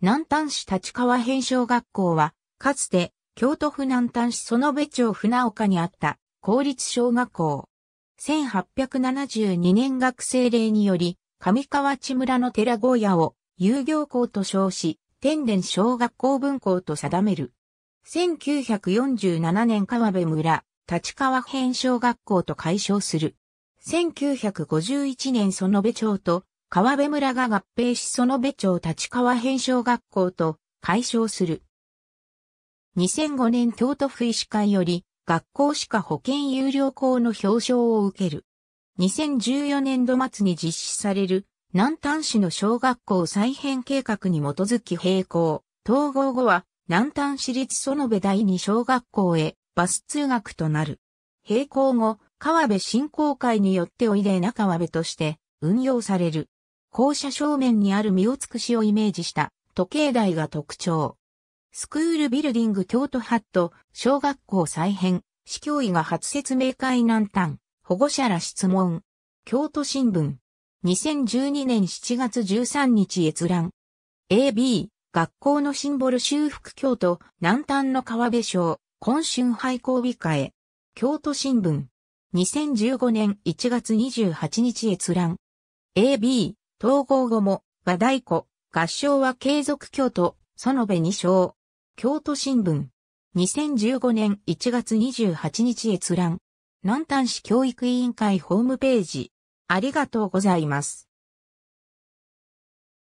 南丹市立川編小学校は、かつて、京都府南丹市園部町船岡にあった公立小学校。1872年学生令により、上川地村の寺小屋を遊行校と称し、天連小学校分校と定める。1947年川辺村、立川編小学校と解消する。1951年園部町と川辺村が合併し園部町立川編小学校と解消する。2005年京都府医師会より学校歯科保健有料校の表彰を受ける。2014年度末に実施される南丹市の小学校再編計画に基づき並行、統合後は南丹市立園部第二小学校へバス通学となる。並行後、川辺振興会によっておいでな川辺として運用される。校舎正面にある身を尽くしをイメージした時計台が特徴。スクールビルディング京都ハット、小学校再編、市教委が初説明会難端、保護者ら質問。京都新聞。2012年7月13日閲覧。AB、学校のシンボル修復京都、南端の川辺省、今春廃校控え。京都新聞。2015年1月28日閲覧。AB、統合後も、和太鼓、合唱は継続京都、園部二章。京都新聞。2015年1月28日閲覧。南丹市教育委員会ホームページ。ありがとうございます。